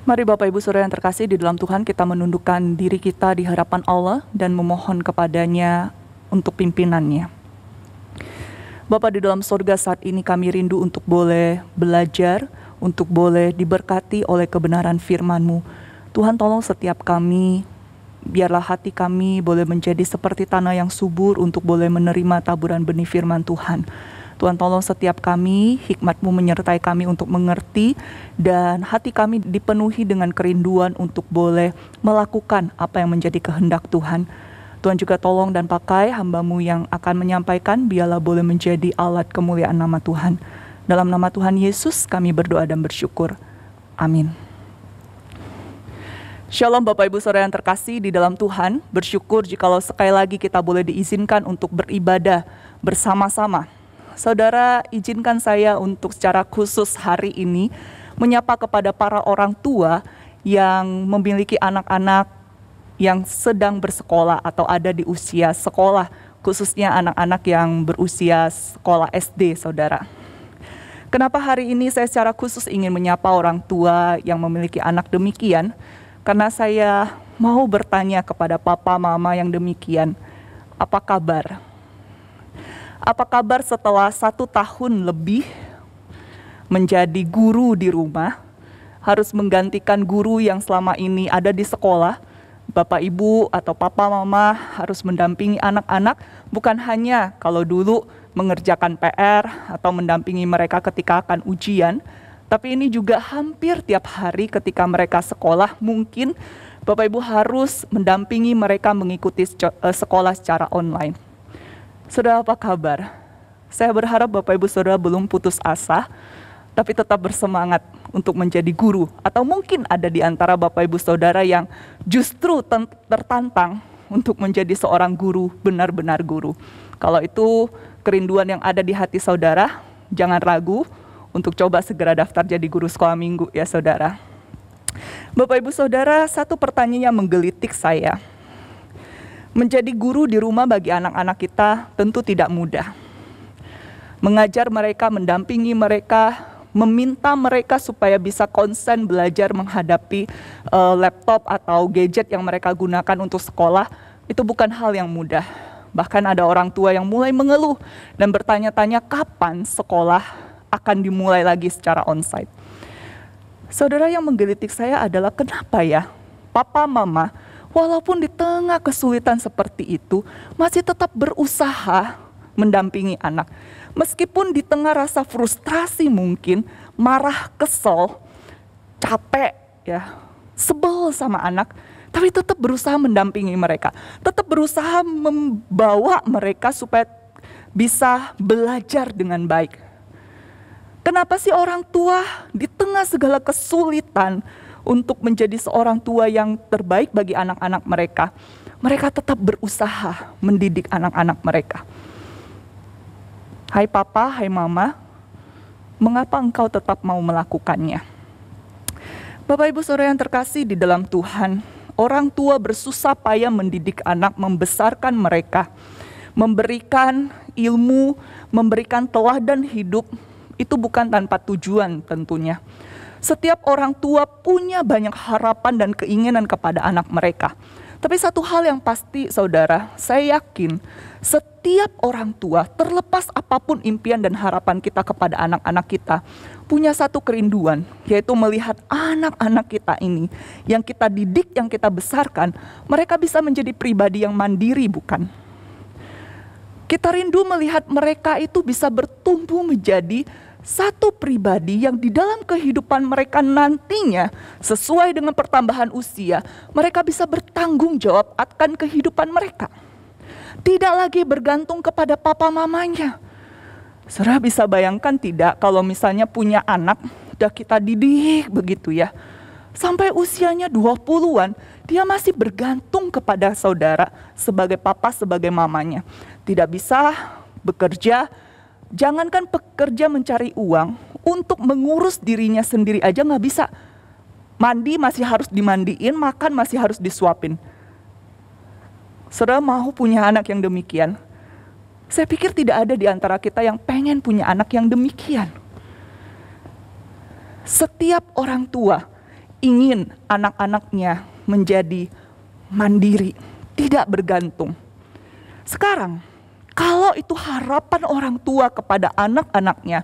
Mari Bapak Ibu Saudara yang terkasih di dalam Tuhan kita menundukkan diri kita di hadapan Allah dan memohon kepadanya untuk pimpinannya. Bapak di dalam sorga saat ini kami rindu untuk boleh belajar, untuk boleh diberkati oleh kebenaran firman-Mu. Tuhan tolong setiap kami, biarlah hati kami boleh menjadi seperti tanah yang subur untuk boleh menerima taburan benih firman Tuhan. Tuhan tolong setiap kami, hikmatmu menyertai kami untuk mengerti dan hati kami dipenuhi dengan kerinduan untuk boleh melakukan apa yang menjadi kehendak Tuhan. Tuhan juga tolong dan pakai hambamu yang akan menyampaikan, biarlah boleh menjadi alat kemuliaan nama Tuhan. Dalam nama Tuhan Yesus kami berdoa dan bersyukur. Amin. Shalom Bapak Ibu Saudara yang terkasih di dalam Tuhan, bersyukur jikalau sekali lagi kita boleh diizinkan untuk beribadah bersama-sama saudara izinkan saya untuk secara khusus hari ini menyapa kepada para orang tua yang memiliki anak-anak yang sedang bersekolah atau ada di usia sekolah, khususnya anak-anak yang berusia sekolah SD, saudara. Kenapa hari ini saya secara khusus ingin menyapa orang tua yang memiliki anak demikian? Karena saya mau bertanya kepada papa mama yang demikian, apa kabar? Apa kabar setelah satu tahun lebih menjadi guru di rumah, harus menggantikan guru yang selama ini ada di sekolah? Bapak Ibu atau Papa Mama harus mendampingi anak-anak bukan hanya kalau dulu mengerjakan PR atau mendampingi mereka ketika akan ujian, tapi ini juga hampir tiap hari ketika mereka sekolah mungkin Bapak Ibu harus mendampingi mereka mengikuti eh, sekolah secara online. Saudara apa kabar? Saya berharap Bapak Ibu Saudara belum putus asa, tapi tetap bersemangat untuk menjadi guru. Atau mungkin ada di antara Bapak Ibu Saudara yang justru tertantang untuk menjadi seorang guru, benar-benar guru. Kalau itu kerinduan yang ada di hati saudara, jangan ragu untuk coba segera daftar jadi guru sekolah minggu ya saudara. Bapak Ibu Saudara, satu pertanyaan yang menggelitik saya Menjadi guru di rumah bagi anak-anak kita tentu tidak mudah. Mengajar mereka, mendampingi mereka, meminta mereka supaya bisa konsen belajar menghadapi uh, laptop atau gadget yang mereka gunakan untuk sekolah, itu bukan hal yang mudah. Bahkan ada orang tua yang mulai mengeluh dan bertanya-tanya kapan sekolah akan dimulai lagi secara onsite. Saudara yang menggelitik saya adalah kenapa ya papa mama walaupun di tengah kesulitan seperti itu, masih tetap berusaha mendampingi anak. Meskipun di tengah rasa frustrasi mungkin, marah, kesel, capek ya, sebel sama anak, tapi tetap berusaha mendampingi mereka. Tetap berusaha membawa mereka supaya bisa belajar dengan baik. Kenapa sih orang tua di tengah segala kesulitan untuk menjadi seorang tua yang terbaik bagi anak-anak mereka, mereka tetap berusaha mendidik anak-anak mereka. Hai papa, hai mama, mengapa engkau tetap mau melakukannya? Bapak Ibu Saudara yang terkasih di dalam Tuhan, orang tua bersusah payah mendidik anak, membesarkan mereka, memberikan ilmu, memberikan teladan hidup, itu bukan tanpa tujuan tentunya. Setiap orang tua punya banyak harapan dan keinginan kepada anak mereka. Tapi satu hal yang pasti saudara, saya yakin setiap orang tua terlepas apapun impian dan harapan kita kepada anak-anak kita punya satu kerinduan yaitu melihat anak-anak kita ini yang kita didik, yang kita besarkan, mereka bisa menjadi pribadi yang mandiri bukan? Kita rindu melihat mereka itu bisa bertumbuh menjadi satu pribadi yang di dalam kehidupan mereka nantinya sesuai dengan pertambahan usia, mereka bisa bertanggung jawab akan kehidupan mereka. Tidak lagi bergantung kepada papa mamanya. Saudara bisa bayangkan tidak kalau misalnya punya anak, udah kita didik begitu ya. Sampai usianya 20-an, dia masih bergantung kepada saudara sebagai papa, sebagai mamanya. Tidak bisa bekerja, Jangankan pekerja mencari uang, untuk mengurus dirinya sendiri aja nggak bisa. Mandi masih harus dimandiin, makan masih harus disuapin. Saudara mau punya anak yang demikian? Saya pikir tidak ada di antara kita yang pengen punya anak yang demikian. Setiap orang tua ingin anak-anaknya menjadi mandiri, tidak bergantung. Sekarang, kalau itu harapan orang tua kepada anak-anaknya,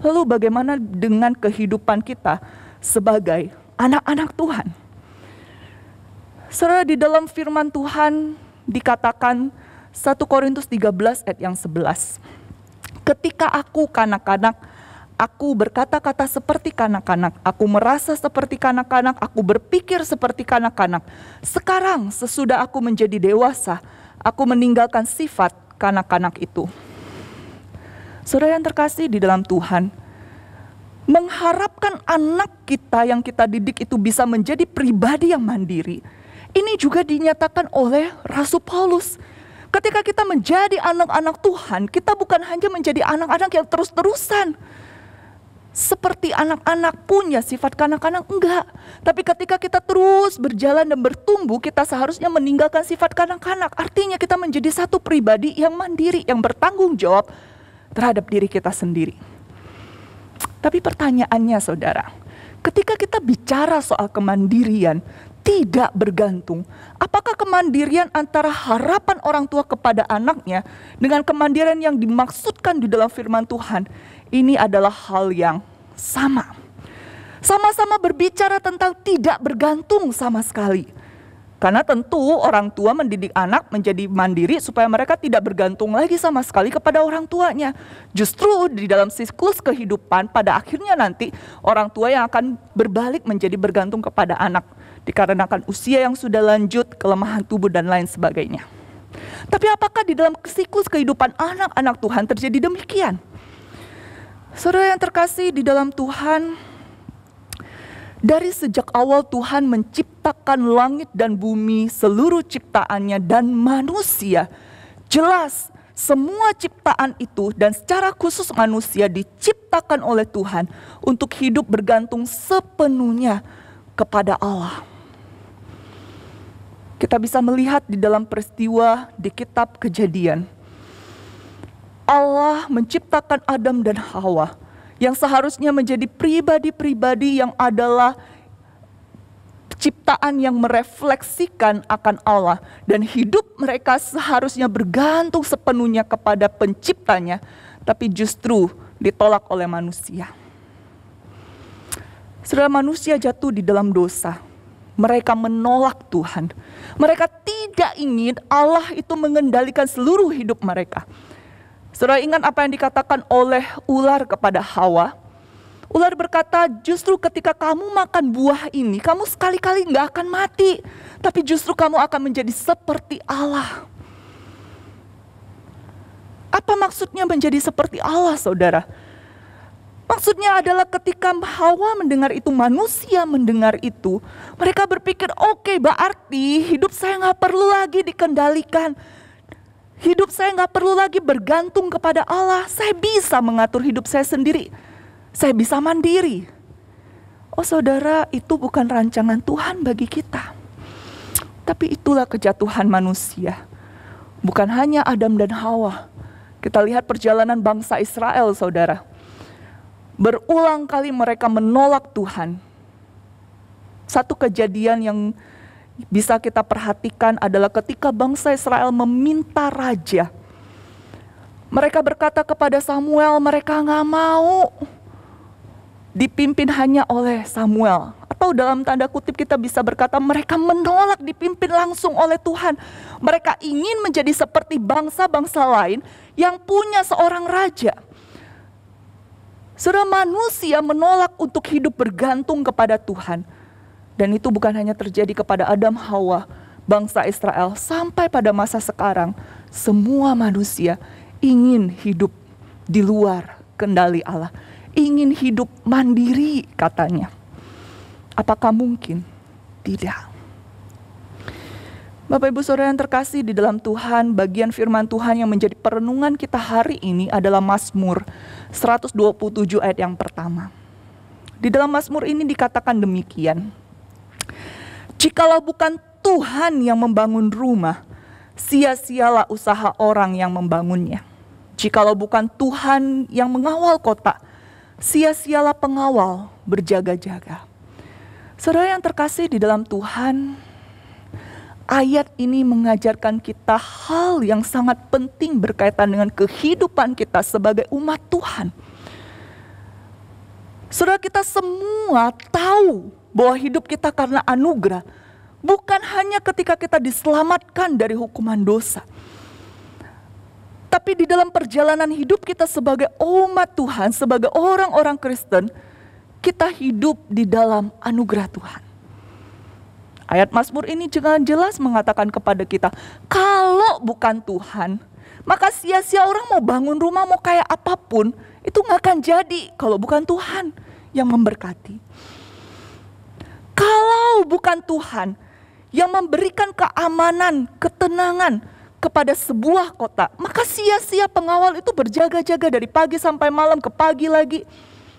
lalu bagaimana dengan kehidupan kita sebagai anak-anak Tuhan? Saudara, di dalam firman Tuhan dikatakan 1 Korintus 13 ayat yang 11. Ketika aku kanak-kanak, aku berkata-kata seperti kanak-kanak, aku merasa seperti kanak-kanak, aku berpikir seperti kanak-kanak. Sekarang sesudah aku menjadi dewasa, aku meninggalkan sifat kanak-kanak itu. Saudara yang terkasih di dalam Tuhan, mengharapkan anak kita yang kita didik itu bisa menjadi pribadi yang mandiri. Ini juga dinyatakan oleh Rasul Paulus. Ketika kita menjadi anak-anak Tuhan, kita bukan hanya menjadi anak-anak yang terus-terusan, seperti anak-anak punya sifat kanak-kanak? Enggak. Tapi ketika kita terus berjalan dan bertumbuh, kita seharusnya meninggalkan sifat kanak-kanak. Artinya kita menjadi satu pribadi yang mandiri, yang bertanggung jawab terhadap diri kita sendiri. Tapi pertanyaannya saudara, ketika kita bicara soal kemandirian, tidak bergantung. Apakah kemandirian antara harapan orang tua kepada anaknya dengan kemandirian yang dimaksudkan di dalam firman Tuhan ini adalah hal yang sama. Sama-sama berbicara tentang tidak bergantung sama sekali. Karena tentu orang tua mendidik anak menjadi mandiri supaya mereka tidak bergantung lagi sama sekali kepada orang tuanya. Justru di dalam siklus kehidupan pada akhirnya nanti orang tua yang akan berbalik menjadi bergantung kepada anak. Dikarenakan usia yang sudah lanjut, kelemahan tubuh dan lain sebagainya. Tapi apakah di dalam siklus kehidupan anak-anak Tuhan terjadi demikian? Saudara yang terkasih di dalam Tuhan, dari sejak awal Tuhan menciptakan langit dan bumi, seluruh ciptaannya dan manusia. Jelas semua ciptaan itu dan secara khusus manusia diciptakan oleh Tuhan untuk hidup bergantung sepenuhnya kepada Allah. Kita bisa melihat di dalam peristiwa di kitab Kejadian Allah menciptakan Adam dan Hawa yang seharusnya menjadi pribadi-pribadi yang adalah ciptaan yang merefleksikan akan Allah dan hidup mereka seharusnya bergantung sepenuhnya kepada penciptanya tapi justru ditolak oleh manusia. Setelah manusia jatuh di dalam dosa. Mereka menolak Tuhan. Mereka tidak ingin Allah itu mengendalikan seluruh hidup mereka. Saudara ingat apa yang dikatakan oleh ular kepada Hawa? Ular berkata, justru ketika kamu makan buah ini, kamu sekali-kali nggak akan mati. Tapi justru kamu akan menjadi seperti Allah. Apa maksudnya menjadi seperti Allah, saudara? Maksudnya adalah ketika Hawa mendengar itu, manusia mendengar itu, mereka berpikir, oke okay, berarti hidup saya nggak perlu lagi dikendalikan. Hidup saya nggak perlu lagi bergantung kepada Allah. Saya bisa mengatur hidup saya sendiri. Saya bisa mandiri. Oh saudara, itu bukan rancangan Tuhan bagi kita. Tapi itulah kejatuhan manusia. Bukan hanya Adam dan Hawa. Kita lihat perjalanan bangsa Israel, saudara. Berulang kali mereka menolak Tuhan. Satu kejadian yang bisa kita perhatikan adalah ketika bangsa Israel meminta raja. Mereka berkata kepada Samuel, mereka nggak mau dipimpin hanya oleh Samuel. Atau dalam tanda kutip kita bisa berkata mereka menolak dipimpin langsung oleh Tuhan. Mereka ingin menjadi seperti bangsa-bangsa lain yang punya seorang raja. Sudah manusia menolak untuk hidup bergantung kepada Tuhan dan itu bukan hanya terjadi kepada Adam Hawa, bangsa Israel, sampai pada masa sekarang, semua manusia ingin hidup di luar kendali Allah, ingin hidup mandiri katanya. Apakah mungkin? Tidak. Bapak Ibu Saudara yang terkasih di dalam Tuhan, bagian firman Tuhan yang menjadi perenungan kita hari ini adalah Mazmur 127 ayat yang pertama. Di dalam Mazmur ini dikatakan demikian. Jikalau bukan Tuhan yang membangun rumah, sia-sialah usaha orang yang membangunnya. Jikalau bukan Tuhan yang mengawal kota, sia-sialah pengawal berjaga-jaga. Saudara yang terkasih di dalam Tuhan, ayat ini mengajarkan kita hal yang sangat penting berkaitan dengan kehidupan kita sebagai umat Tuhan. Saudara kita semua tahu bahwa hidup kita karena anugerah bukan hanya ketika kita diselamatkan dari hukuman dosa. Tapi di dalam perjalanan hidup kita sebagai umat Tuhan, sebagai orang-orang Kristen, kita hidup di dalam anugerah Tuhan. Ayat Mazmur ini jangan jelas mengatakan kepada kita, kalau bukan Tuhan, maka sia-sia orang mau bangun rumah mau kayak apapun, itu nggak akan jadi kalau bukan Tuhan yang memberkati. Kalau bukan Tuhan yang memberikan keamanan, ketenangan kepada sebuah kota, maka sia-sia pengawal itu berjaga-jaga dari pagi sampai malam ke pagi lagi.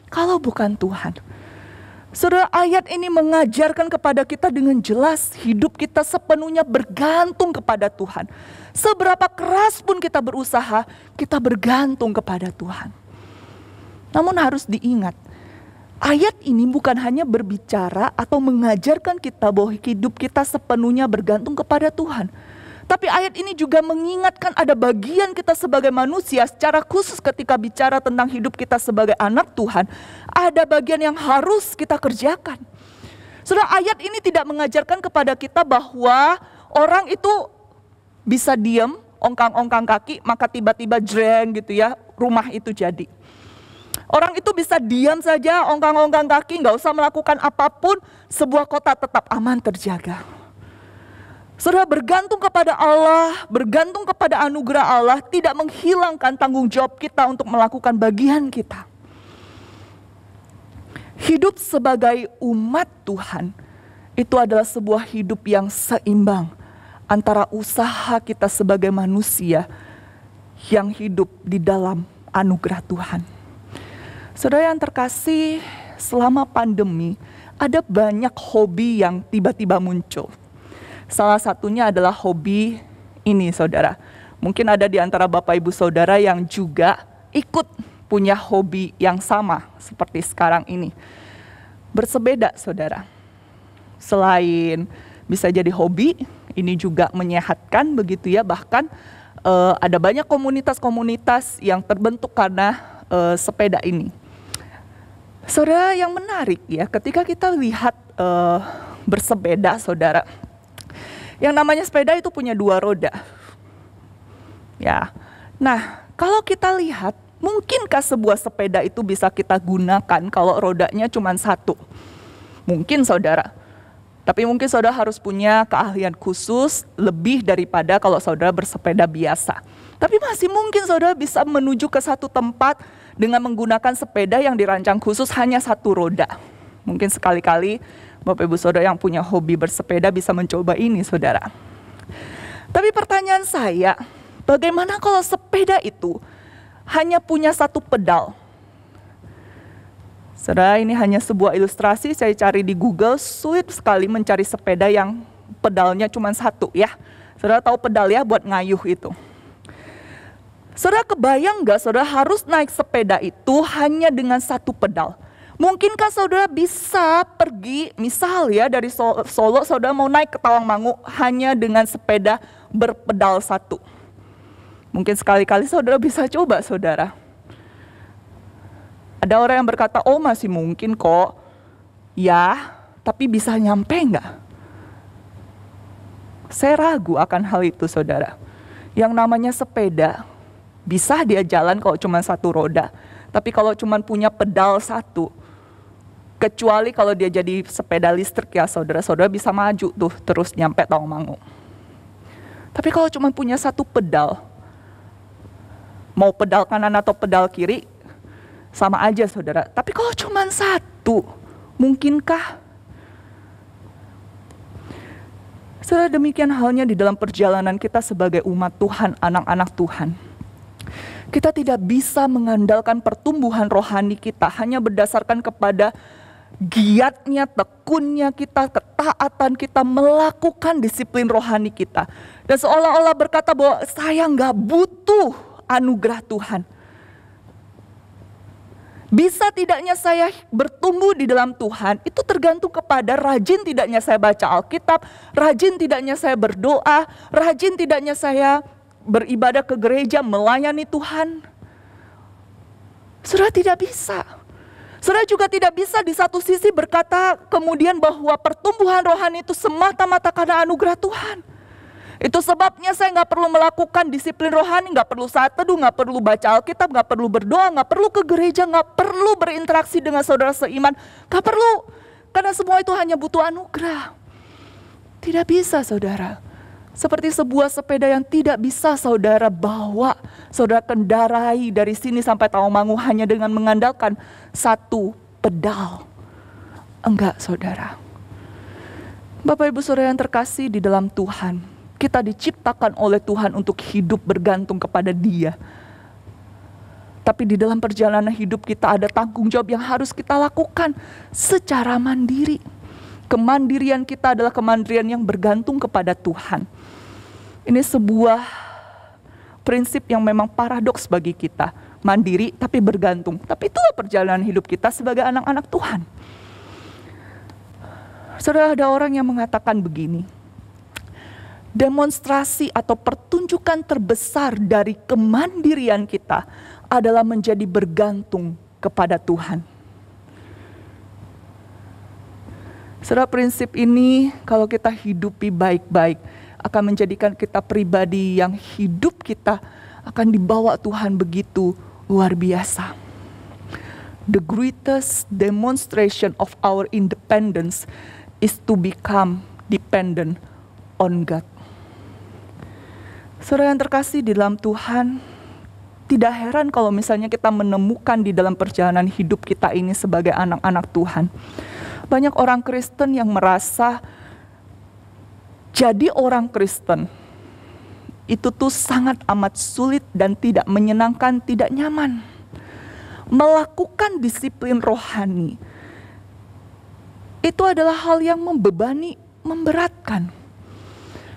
Kalau bukan Tuhan. Saudara, ayat ini mengajarkan kepada kita dengan jelas hidup kita sepenuhnya bergantung kepada Tuhan. Seberapa keras pun kita berusaha, kita bergantung kepada Tuhan. Namun harus diingat, Ayat ini bukan hanya berbicara atau mengajarkan kita bahwa hidup kita sepenuhnya bergantung kepada Tuhan. Tapi ayat ini juga mengingatkan ada bagian kita sebagai manusia secara khusus ketika bicara tentang hidup kita sebagai anak Tuhan. Ada bagian yang harus kita kerjakan. Sudah ayat ini tidak mengajarkan kepada kita bahwa orang itu bisa diam, ongkang-ongkang kaki, maka tiba-tiba jreng gitu ya, rumah itu jadi. Orang itu bisa diam saja, ongkang-ongkang kaki, nggak usah melakukan apapun, sebuah kota tetap aman terjaga. Saudara bergantung kepada Allah, bergantung kepada anugerah Allah, tidak menghilangkan tanggung jawab kita untuk melakukan bagian kita. Hidup sebagai umat Tuhan itu adalah sebuah hidup yang seimbang antara usaha kita sebagai manusia yang hidup di dalam anugerah Tuhan. Saudara yang terkasih, selama pandemi ada banyak hobi yang tiba-tiba muncul. Salah satunya adalah hobi ini, saudara. Mungkin ada di antara bapak ibu saudara yang juga ikut punya hobi yang sama seperti sekarang ini. Bersepeda, saudara. Selain bisa jadi hobi, ini juga menyehatkan begitu ya. Bahkan uh, ada banyak komunitas-komunitas yang terbentuk karena uh, sepeda ini. Saudara yang menarik ya, ketika kita lihat uh, bersepeda, saudara, yang namanya sepeda itu punya dua roda. Ya, nah kalau kita lihat, mungkinkah sebuah sepeda itu bisa kita gunakan kalau rodanya cuma satu? Mungkin saudara, tapi mungkin saudara harus punya keahlian khusus lebih daripada kalau saudara bersepeda biasa. Tapi masih mungkin saudara bisa menuju ke satu tempat dengan menggunakan sepeda yang dirancang khusus hanya satu roda. Mungkin sekali-kali Bapak Ibu Saudara yang punya hobi bersepeda bisa mencoba ini Saudara. Tapi pertanyaan saya, bagaimana kalau sepeda itu hanya punya satu pedal? Saudara, ini hanya sebuah ilustrasi saya cari di Google, sulit sekali mencari sepeda yang pedalnya cuma satu ya. Saudara tahu pedal ya buat ngayuh itu. Saudara kebayang gak saudara harus naik sepeda itu hanya dengan satu pedal? Mungkinkah saudara bisa pergi misal ya dari Solo saudara mau naik ke Tawangmangu hanya dengan sepeda berpedal satu? Mungkin sekali-kali saudara bisa coba saudara. Ada orang yang berkata, oh masih mungkin kok. Ya, tapi bisa nyampe nggak? Saya ragu akan hal itu saudara. Yang namanya sepeda, bisa dia jalan kalau cuma satu roda. Tapi kalau cuma punya pedal satu, kecuali kalau dia jadi sepeda listrik ya saudara-saudara bisa maju tuh terus nyampe mangu. Tapi kalau cuma punya satu pedal, mau pedal kanan atau pedal kiri, sama aja saudara. Tapi kalau cuma satu, mungkinkah? Saudara demikian halnya di dalam perjalanan kita sebagai umat Tuhan, anak-anak Tuhan. Kita tidak bisa mengandalkan pertumbuhan rohani kita hanya berdasarkan kepada giatnya, tekunnya kita, ketaatan kita melakukan disiplin rohani kita. Dan seolah-olah berkata bahwa saya nggak butuh anugerah Tuhan. Bisa tidaknya saya bertumbuh di dalam Tuhan, itu tergantung kepada rajin tidaknya saya baca Alkitab, rajin tidaknya saya berdoa, rajin tidaknya saya beribadah ke gereja, melayani Tuhan. Saudara tidak bisa. Saudara juga tidak bisa di satu sisi berkata kemudian bahwa pertumbuhan rohani itu semata-mata karena anugerah Tuhan. Itu sebabnya saya nggak perlu melakukan disiplin rohani, nggak perlu saat teduh, nggak perlu baca Alkitab, nggak perlu berdoa, nggak perlu ke gereja, nggak perlu berinteraksi dengan saudara seiman, nggak perlu. Karena semua itu hanya butuh anugerah. Tidak bisa saudara seperti sebuah sepeda yang tidak bisa saudara bawa, saudara kendarai dari sini sampai Tawangmangu hanya dengan mengandalkan satu pedal. Enggak, saudara. Bapak Ibu Saudara yang terkasih di dalam Tuhan, kita diciptakan oleh Tuhan untuk hidup bergantung kepada Dia. Tapi di dalam perjalanan hidup kita ada tanggung jawab yang harus kita lakukan secara mandiri. Kemandirian kita adalah kemandirian yang bergantung kepada Tuhan. Ini sebuah prinsip yang memang paradoks bagi kita. Mandiri tapi bergantung. Tapi itulah perjalanan hidup kita sebagai anak-anak Tuhan. Sudah ada orang yang mengatakan begini. Demonstrasi atau pertunjukan terbesar dari kemandirian kita adalah menjadi bergantung kepada Tuhan. Saudara prinsip ini kalau kita hidupi baik-baik, akan menjadikan kita pribadi yang hidup kita akan dibawa Tuhan begitu luar biasa. The greatest demonstration of our independence is to become dependent on God. Saudara yang terkasih di dalam Tuhan, tidak heran kalau misalnya kita menemukan di dalam perjalanan hidup kita ini sebagai anak-anak Tuhan. Banyak orang Kristen yang merasa jadi orang Kristen itu tuh sangat amat sulit dan tidak menyenangkan, tidak nyaman. Melakukan disiplin rohani itu adalah hal yang membebani, memberatkan.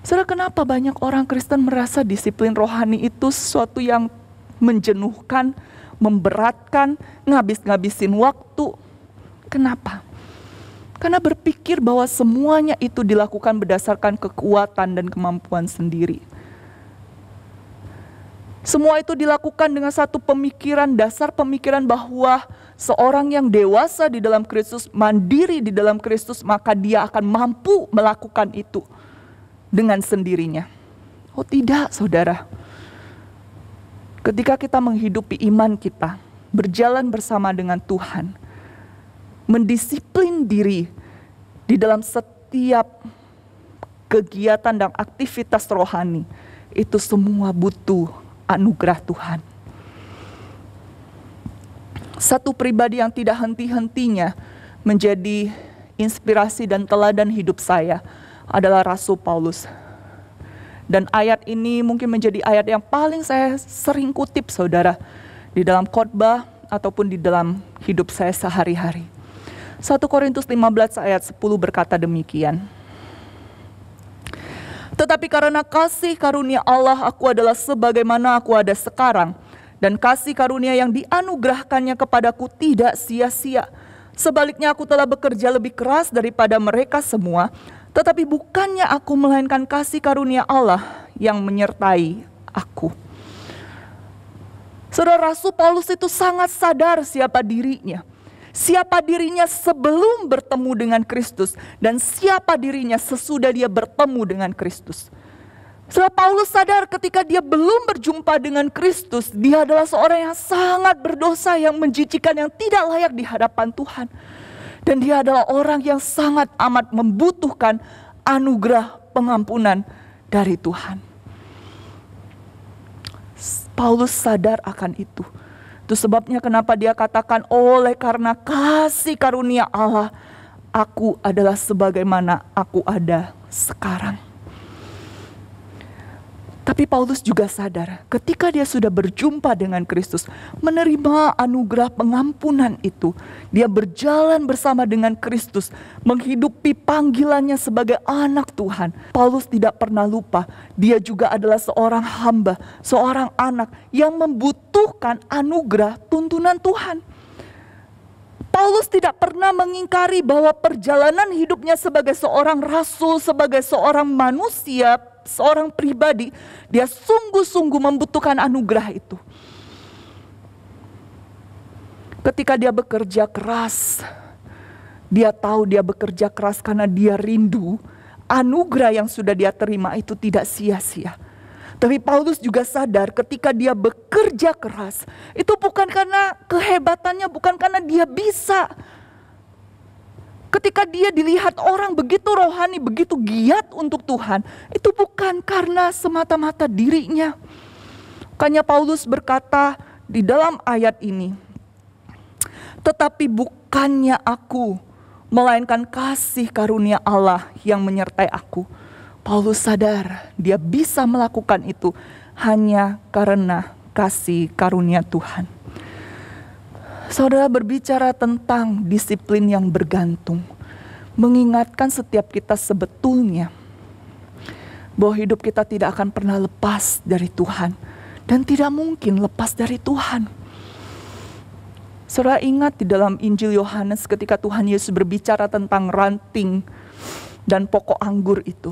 Saudara, kenapa banyak orang Kristen merasa disiplin rohani itu sesuatu yang menjenuhkan, memberatkan, ngabis-ngabisin waktu? Kenapa? Karena berpikir bahwa semuanya itu dilakukan berdasarkan kekuatan dan kemampuan sendiri. Semua itu dilakukan dengan satu pemikiran dasar pemikiran bahwa seorang yang dewasa di dalam Kristus, mandiri di dalam Kristus, maka dia akan mampu melakukan itu dengan sendirinya. Oh tidak, saudara. Ketika kita menghidupi iman kita, berjalan bersama dengan Tuhan, mendisiplin diri di dalam setiap kegiatan dan aktivitas rohani itu semua butuh anugerah Tuhan. Satu pribadi yang tidak henti-hentinya menjadi inspirasi dan teladan hidup saya adalah Rasul Paulus. Dan ayat ini mungkin menjadi ayat yang paling saya sering kutip saudara di dalam khotbah ataupun di dalam hidup saya sehari-hari 1 Korintus 15 ayat 10 berkata demikian. Tetapi karena kasih karunia Allah aku adalah sebagaimana aku ada sekarang dan kasih karunia yang dianugerahkannya kepadaku tidak sia-sia. Sebaliknya aku telah bekerja lebih keras daripada mereka semua, tetapi bukannya aku melainkan kasih karunia Allah yang menyertai aku. Saudara Rasul Paulus itu sangat sadar siapa dirinya siapa dirinya sebelum bertemu dengan Kristus dan siapa dirinya sesudah dia bertemu dengan Kristus. Setelah Paulus sadar ketika dia belum berjumpa dengan Kristus, dia adalah seorang yang sangat berdosa, yang menjijikan, yang tidak layak di hadapan Tuhan. Dan dia adalah orang yang sangat amat membutuhkan anugerah pengampunan dari Tuhan. Paulus sadar akan itu. Itu sebabnya kenapa dia katakan oleh karena kasih karunia Allah aku adalah sebagaimana aku ada sekarang. Tapi Paulus juga sadar ketika dia sudah berjumpa dengan Kristus, menerima anugerah pengampunan itu. Dia berjalan bersama dengan Kristus, menghidupi panggilannya sebagai anak Tuhan. Paulus tidak pernah lupa, dia juga adalah seorang hamba, seorang anak yang membutuhkan anugerah tuntunan Tuhan. Paulus tidak pernah mengingkari bahwa perjalanan hidupnya sebagai seorang rasul, sebagai seorang manusia seorang pribadi, dia sungguh-sungguh membutuhkan anugerah itu. Ketika dia bekerja keras, dia tahu dia bekerja keras karena dia rindu anugerah yang sudah dia terima itu tidak sia-sia. Tapi Paulus juga sadar ketika dia bekerja keras, itu bukan karena kehebatannya, bukan karena dia bisa, Ketika dia dilihat orang begitu rohani, begitu giat untuk Tuhan, itu bukan karena semata-mata dirinya. Makanya Paulus berkata di dalam ayat ini, "Tetapi bukannya aku, melainkan kasih karunia Allah yang menyertai aku." Paulus sadar dia bisa melakukan itu hanya karena kasih karunia Tuhan. Saudara berbicara tentang disiplin yang bergantung, mengingatkan setiap kita sebetulnya bahwa hidup kita tidak akan pernah lepas dari Tuhan dan tidak mungkin lepas dari Tuhan. Saudara ingat di dalam Injil Yohanes ketika Tuhan Yesus berbicara tentang ranting dan pokok anggur itu.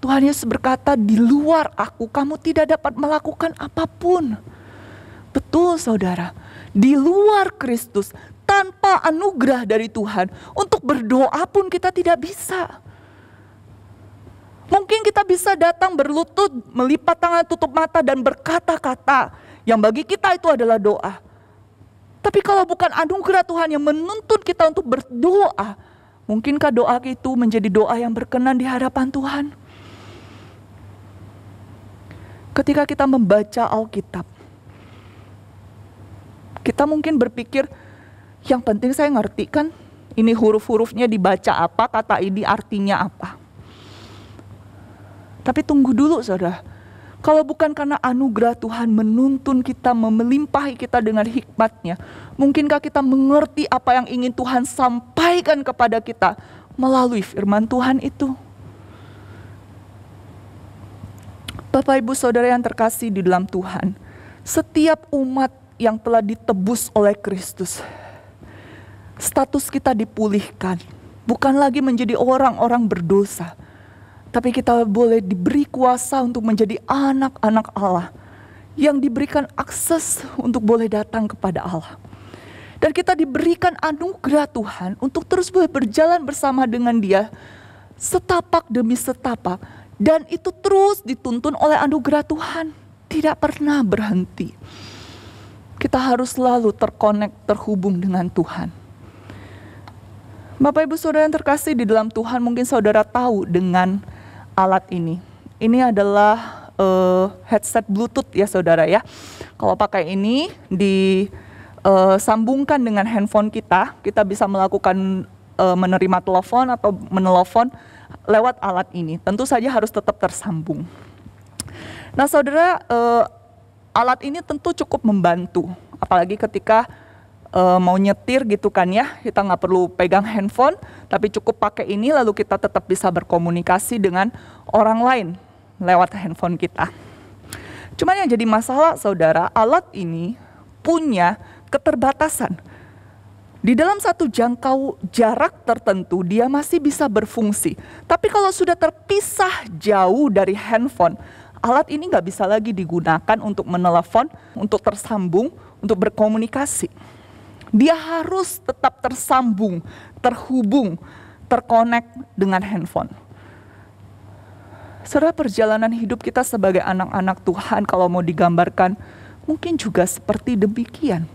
Tuhan Yesus berkata, "Di luar aku kamu tidak dapat melakukan apapun." Betul, Saudara di luar Kristus, tanpa anugerah dari Tuhan, untuk berdoa pun kita tidak bisa. Mungkin kita bisa datang berlutut, melipat tangan, tutup mata, dan berkata-kata yang bagi kita itu adalah doa. Tapi kalau bukan anugerah Tuhan yang menuntun kita untuk berdoa, mungkinkah doa itu menjadi doa yang berkenan di hadapan Tuhan? Ketika kita membaca Alkitab, kita mungkin berpikir yang penting saya ngerti kan ini huruf-hurufnya dibaca apa, kata ini artinya apa. Tapi tunggu dulu saudara. Kalau bukan karena anugerah Tuhan menuntun kita, memelimpahi kita dengan hikmatnya. Mungkinkah kita mengerti apa yang ingin Tuhan sampaikan kepada kita melalui firman Tuhan itu? Bapak ibu saudara yang terkasih di dalam Tuhan. Setiap umat yang telah ditebus oleh Kristus. Status kita dipulihkan, bukan lagi menjadi orang-orang berdosa, tapi kita boleh diberi kuasa untuk menjadi anak-anak Allah yang diberikan akses untuk boleh datang kepada Allah. Dan kita diberikan anugerah Tuhan untuk terus boleh berjalan bersama dengan Dia setapak demi setapak dan itu terus dituntun oleh anugerah Tuhan, tidak pernah berhenti. Kita harus selalu terkonek, terhubung dengan Tuhan. Bapak Ibu Saudara yang terkasih di dalam Tuhan, mungkin Saudara tahu dengan alat ini. Ini adalah uh, headset Bluetooth ya Saudara ya. Kalau pakai ini disambungkan eh, dengan handphone kita, kita bisa melakukan uh, menerima telepon atau menelpon lewat alat ini. Tentu saja harus tetap tersambung. Nah, Saudara uh, alat ini tentu cukup membantu, apalagi ketika e, mau nyetir gitu kan ya, kita nggak perlu pegang handphone, tapi cukup pakai ini lalu kita tetap bisa berkomunikasi dengan orang lain lewat handphone kita. Cuman yang jadi masalah saudara, alat ini punya keterbatasan. Di dalam satu jangkau jarak tertentu dia masih bisa berfungsi. Tapi kalau sudah terpisah jauh dari handphone, alat ini nggak bisa lagi digunakan untuk menelepon, untuk tersambung, untuk berkomunikasi. Dia harus tetap tersambung, terhubung, terkonek dengan handphone. Saudara perjalanan hidup kita sebagai anak-anak Tuhan kalau mau digambarkan mungkin juga seperti demikian.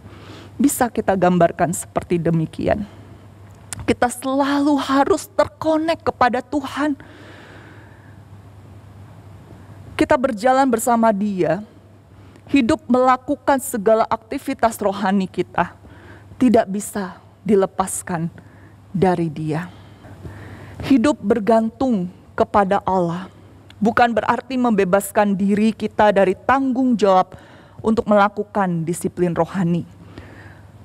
Bisa kita gambarkan seperti demikian. Kita selalu harus terkonek kepada Tuhan. Tuhan kita berjalan bersama Dia, hidup melakukan segala aktivitas rohani kita, tidak bisa dilepaskan dari Dia. Hidup bergantung kepada Allah bukan berarti membebaskan diri kita dari tanggung jawab untuk melakukan disiplin rohani,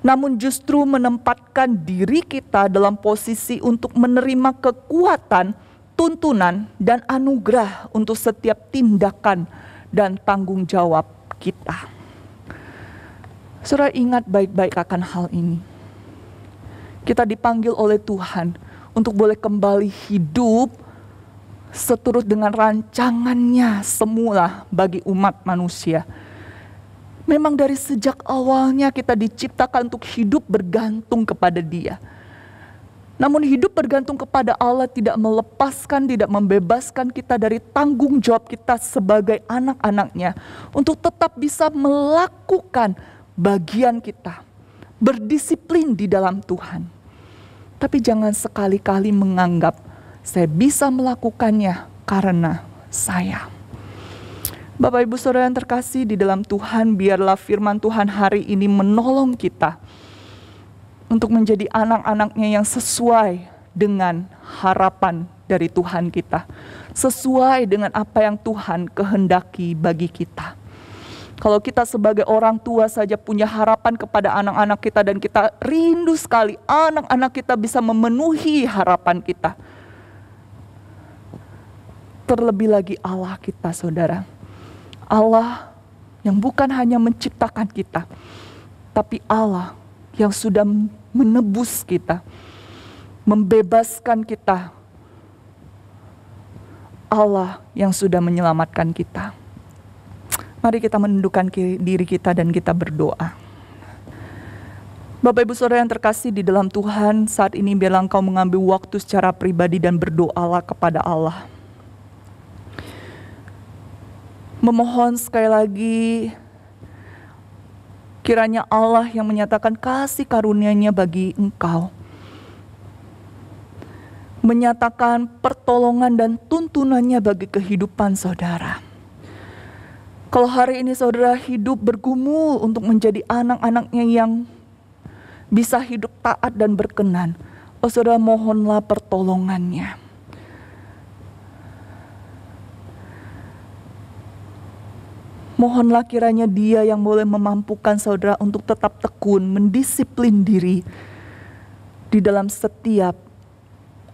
namun justru menempatkan diri kita dalam posisi untuk menerima kekuatan tuntunan dan anugerah untuk setiap tindakan dan tanggung jawab kita. Saudara ingat baik-baik akan hal ini. Kita dipanggil oleh Tuhan untuk boleh kembali hidup seturut dengan rancangannya semula bagi umat manusia. Memang dari sejak awalnya kita diciptakan untuk hidup bergantung kepada Dia namun hidup bergantung kepada Allah tidak melepaskan, tidak membebaskan kita dari tanggung jawab kita sebagai anak-anaknya untuk tetap bisa melakukan bagian kita, berdisiplin di dalam Tuhan. Tapi jangan sekali-kali menganggap saya bisa melakukannya karena saya. Bapak Ibu Saudara yang terkasih di dalam Tuhan, biarlah firman Tuhan hari ini menolong kita untuk menjadi anak-anaknya yang sesuai dengan harapan dari Tuhan kita, sesuai dengan apa yang Tuhan kehendaki bagi kita. Kalau kita sebagai orang tua saja punya harapan kepada anak-anak kita dan kita rindu sekali anak-anak kita bisa memenuhi harapan kita. Terlebih lagi Allah kita saudara. Allah yang bukan hanya menciptakan kita, tapi Allah yang sudah menebus kita, membebaskan kita. Allah yang sudah menyelamatkan kita. Mari kita menundukkan diri kita dan kita berdoa. Bapak Ibu Saudara yang terkasih di dalam Tuhan, saat ini biarlah engkau mengambil waktu secara pribadi dan berdoalah kepada Allah. Memohon sekali lagi Kiranya Allah yang menyatakan kasih karunia-Nya bagi engkau menyatakan pertolongan dan tuntunannya bagi kehidupan saudara. Kalau hari ini saudara hidup bergumul untuk menjadi anak-anaknya yang bisa hidup taat dan berkenan, oh saudara mohonlah pertolongannya. Mohonlah kiranya dia yang boleh memampukan saudara untuk tetap tekun, mendisiplin diri di dalam setiap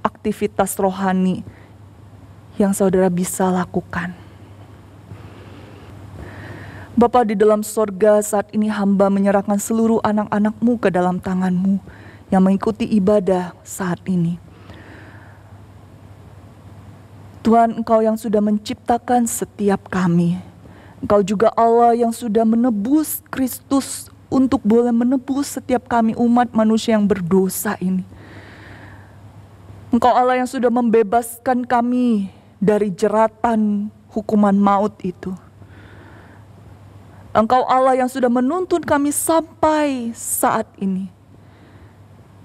aktivitas rohani yang saudara bisa lakukan. Bapa di dalam sorga saat ini hamba menyerahkan seluruh anak-anakmu ke dalam tanganmu yang mengikuti ibadah saat ini. Tuhan engkau yang sudah menciptakan setiap kami Engkau juga Allah yang sudah menebus Kristus untuk boleh menebus setiap kami umat manusia yang berdosa ini. Engkau Allah yang sudah membebaskan kami dari jeratan hukuman maut itu. Engkau Allah yang sudah menuntun kami sampai saat ini.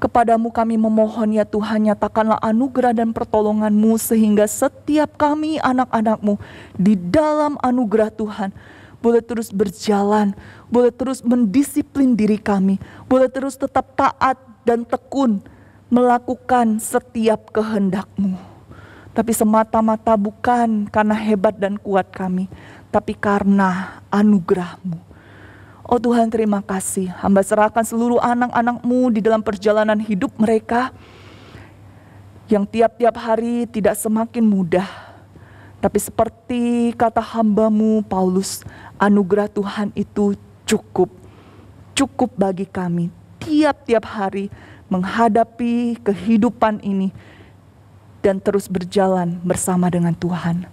Kepadamu kami memohon ya Tuhan nyatakanlah anugerah dan pertolonganmu sehingga setiap kami anak-anakmu di dalam anugerah Tuhan boleh terus berjalan, boleh terus mendisiplin diri kami, boleh terus tetap taat dan tekun melakukan setiap kehendakmu. Tapi semata-mata bukan karena hebat dan kuat kami, tapi karena anugerahmu. Oh Tuhan terima kasih, hamba serahkan seluruh anak-anakmu di dalam perjalanan hidup mereka yang tiap-tiap hari tidak semakin mudah. Tapi seperti kata hambamu Paulus, anugerah Tuhan itu cukup. Cukup bagi kami tiap-tiap hari menghadapi kehidupan ini dan terus berjalan bersama dengan Tuhan.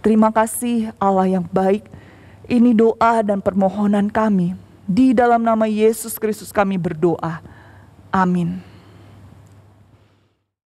Terima kasih Allah yang baik ini doa dan permohonan kami. Di dalam nama Yesus Kristus kami berdoa. Amin.